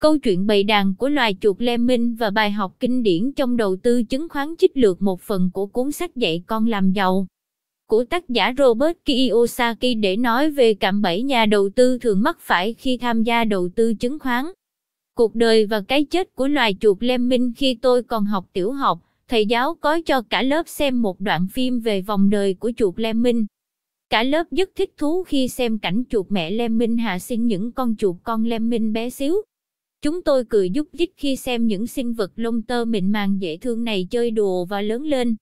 Câu chuyện bầy đàn của loài chuột lemming và bài học kinh điển trong đầu tư chứng khoán chích lược một phần của cuốn sách dạy con làm giàu của tác giả Robert Kiyosaki để nói về cạm bẫy nhà đầu tư thường mắc phải khi tham gia đầu tư chứng khoán. Cuộc đời và cái chết của loài chuột lemming khi tôi còn học tiểu học, thầy giáo có cho cả lớp xem một đoạn phim về vòng đời của chuột lemming. Cả lớp rất thích thú khi xem cảnh chuột mẹ lemming hạ sinh những con chuột con lemming bé xíu. Chúng tôi cười giúp dích khi xem những sinh vật lông tơ mịn màng dễ thương này chơi đùa và lớn lên.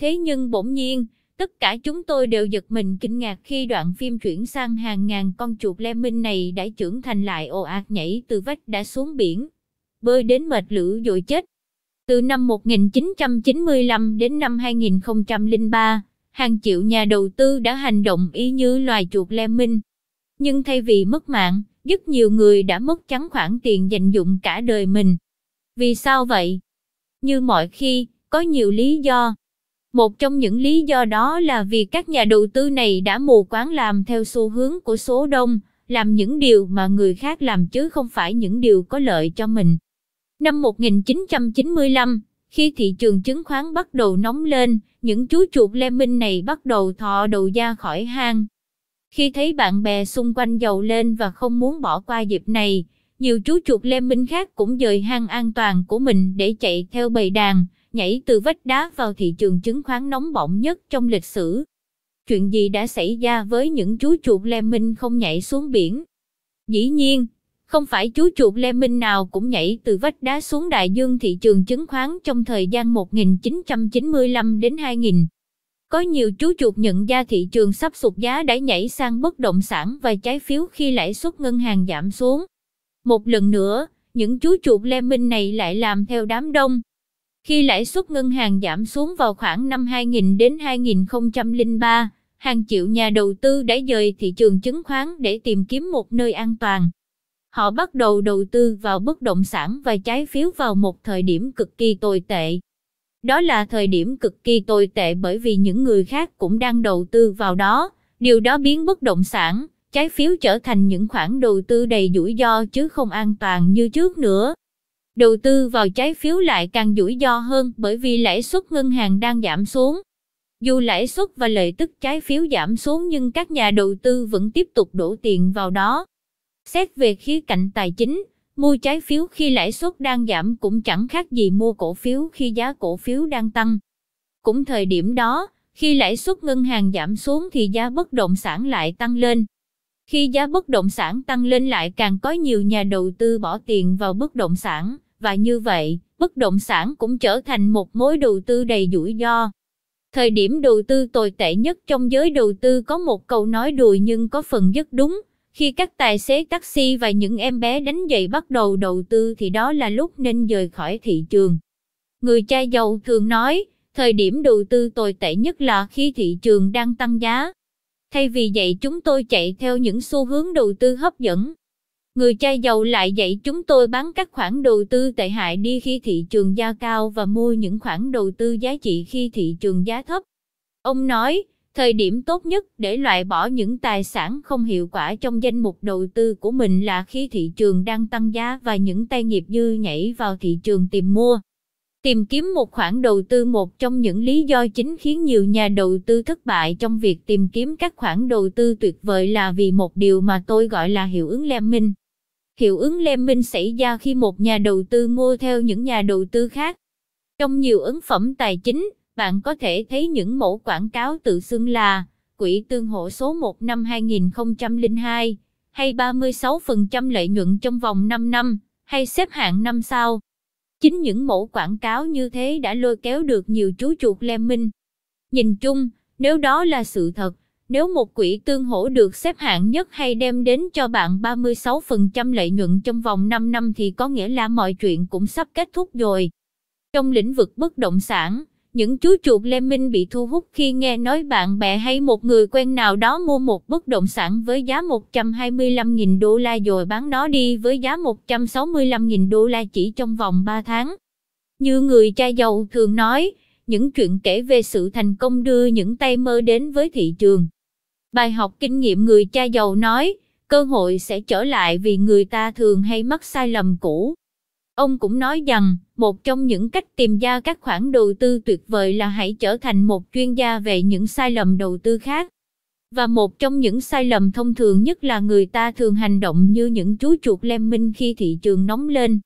Thế nhưng bỗng nhiên, tất cả chúng tôi đều giật mình kinh ngạc khi đoạn phim chuyển sang hàng ngàn con chuột lemming này đã trưởng thành lại ồ ạt nhảy từ vách đã xuống biển, bơi đến mệt lử dội chết. Từ năm 1995 đến năm 2003, hàng triệu nhà đầu tư đã hành động ý như loài chuột lemming. Nhưng thay vì mất mạng, rất nhiều người đã mất trắng khoản tiền dành dụng cả đời mình. Vì sao vậy? Như mọi khi, có nhiều lý do. Một trong những lý do đó là vì các nhà đầu tư này đã mù quáng làm theo xu hướng của số đông, làm những điều mà người khác làm chứ không phải những điều có lợi cho mình. Năm 1995, khi thị trường chứng khoán bắt đầu nóng lên, những chú chuột minh này bắt đầu thò đầu ra khỏi hang. Khi thấy bạn bè xung quanh giàu lên và không muốn bỏ qua dịp này, nhiều chú chuột lem minh khác cũng dời hang an toàn của mình để chạy theo bầy đàn, nhảy từ vách đá vào thị trường chứng khoán nóng bỏng nhất trong lịch sử. Chuyện gì đã xảy ra với những chú chuột lem minh không nhảy xuống biển? Dĩ nhiên, không phải chú chuột lem minh nào cũng nhảy từ vách đá xuống đại dương thị trường chứng khoán trong thời gian 1995 đến 2000. Có nhiều chú chuột nhận ra thị trường sắp sụt giá đã nhảy sang bất động sản và trái phiếu khi lãi suất ngân hàng giảm xuống. Một lần nữa, những chú chuột minh này lại làm theo đám đông. Khi lãi suất ngân hàng giảm xuống vào khoảng năm 2000 đến 2003, hàng triệu nhà đầu tư đã dời thị trường chứng khoán để tìm kiếm một nơi an toàn. Họ bắt đầu đầu tư vào bất động sản và trái phiếu vào một thời điểm cực kỳ tồi tệ. Đó là thời điểm cực kỳ tồi tệ bởi vì những người khác cũng đang đầu tư vào đó, điều đó biến bất động sản, trái phiếu trở thành những khoản đầu tư đầy rủi ro chứ không an toàn như trước nữa. Đầu tư vào trái phiếu lại càng rủi ro hơn bởi vì lãi suất ngân hàng đang giảm xuống. Dù lãi suất và lợi tức trái phiếu giảm xuống nhưng các nhà đầu tư vẫn tiếp tục đổ tiền vào đó. Xét về khía cạnh tài chính, Mua trái phiếu khi lãi suất đang giảm cũng chẳng khác gì mua cổ phiếu khi giá cổ phiếu đang tăng. Cũng thời điểm đó, khi lãi suất ngân hàng giảm xuống thì giá bất động sản lại tăng lên. Khi giá bất động sản tăng lên lại càng có nhiều nhà đầu tư bỏ tiền vào bất động sản, và như vậy, bất động sản cũng trở thành một mối đầu tư đầy rủi ro. Thời điểm đầu tư tồi tệ nhất trong giới đầu tư có một câu nói đùa nhưng có phần rất đúng, khi các tài xế taxi và những em bé đánh giày bắt đầu đầu tư thì đó là lúc nên rời khỏi thị trường. Người cha giàu thường nói, thời điểm đầu tư tồi tệ nhất là khi thị trường đang tăng giá. Thay vì dạy chúng tôi chạy theo những xu hướng đầu tư hấp dẫn. Người cha giàu lại dạy chúng tôi bán các khoản đầu tư tệ hại đi khi thị trường giá cao và mua những khoản đầu tư giá trị khi thị trường giá thấp. Ông nói, Thời điểm tốt nhất để loại bỏ những tài sản không hiệu quả trong danh mục đầu tư của mình là khi thị trường đang tăng giá và những tay nghiệp dư nhảy vào thị trường tìm mua. Tìm kiếm một khoản đầu tư một trong những lý do chính khiến nhiều nhà đầu tư thất bại trong việc tìm kiếm các khoản đầu tư tuyệt vời là vì một điều mà tôi gọi là hiệu ứng lemming. Hiệu ứng lemming xảy ra khi một nhà đầu tư mua theo những nhà đầu tư khác. Trong nhiều ấn phẩm tài chính, bạn có thể thấy những mẫu quảng cáo tự xưng là Quỹ tương hộ số 1 năm 2002, hay 36% lợi nhuận trong vòng 5 năm, hay xếp hạng 5 sao. Chính những mẫu quảng cáo như thế đã lôi kéo được nhiều chú chuột lem minh. Nhìn chung, nếu đó là sự thật, nếu một quỹ tương hỗ được xếp hạng nhất hay đem đến cho bạn 36% lợi nhuận trong vòng 5 năm thì có nghĩa là mọi chuyện cũng sắp kết thúc rồi. Trong lĩnh vực bất động sản, những chú chuột minh bị thu hút khi nghe nói bạn bè hay một người quen nào đó mua một bất động sản với giá 125.000 đô la rồi bán nó đi với giá 165.000 đô la chỉ trong vòng 3 tháng. Như người cha giàu thường nói, những chuyện kể về sự thành công đưa những tay mơ đến với thị trường. Bài học kinh nghiệm người cha giàu nói, cơ hội sẽ trở lại vì người ta thường hay mắc sai lầm cũ. Ông cũng nói rằng, một trong những cách tìm ra các khoản đầu tư tuyệt vời là hãy trở thành một chuyên gia về những sai lầm đầu tư khác. Và một trong những sai lầm thông thường nhất là người ta thường hành động như những chú chuột lem minh khi thị trường nóng lên.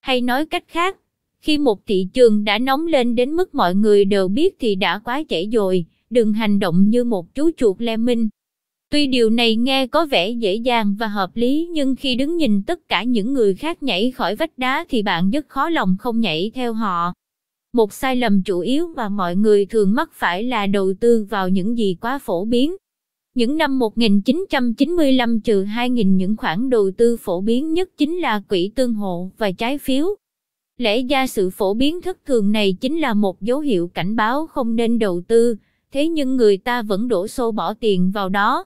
Hay nói cách khác, khi một thị trường đã nóng lên đến mức mọi người đều biết thì đã quá trễ rồi, đừng hành động như một chú chuột lem minh. Tuy điều này nghe có vẻ dễ dàng và hợp lý nhưng khi đứng nhìn tất cả những người khác nhảy khỏi vách đá thì bạn rất khó lòng không nhảy theo họ. Một sai lầm chủ yếu mà mọi người thường mắc phải là đầu tư vào những gì quá phổ biến. Những năm 1995-2000 những khoản đầu tư phổ biến nhất chính là quỹ tương hộ và trái phiếu. Lẽ ra sự phổ biến thất thường này chính là một dấu hiệu cảnh báo không nên đầu tư, thế nhưng người ta vẫn đổ xô bỏ tiền vào đó.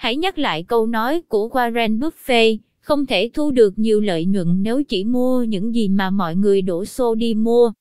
Hãy nhắc lại câu nói của Warren Buffett, không thể thu được nhiều lợi nhuận nếu chỉ mua những gì mà mọi người đổ xô đi mua.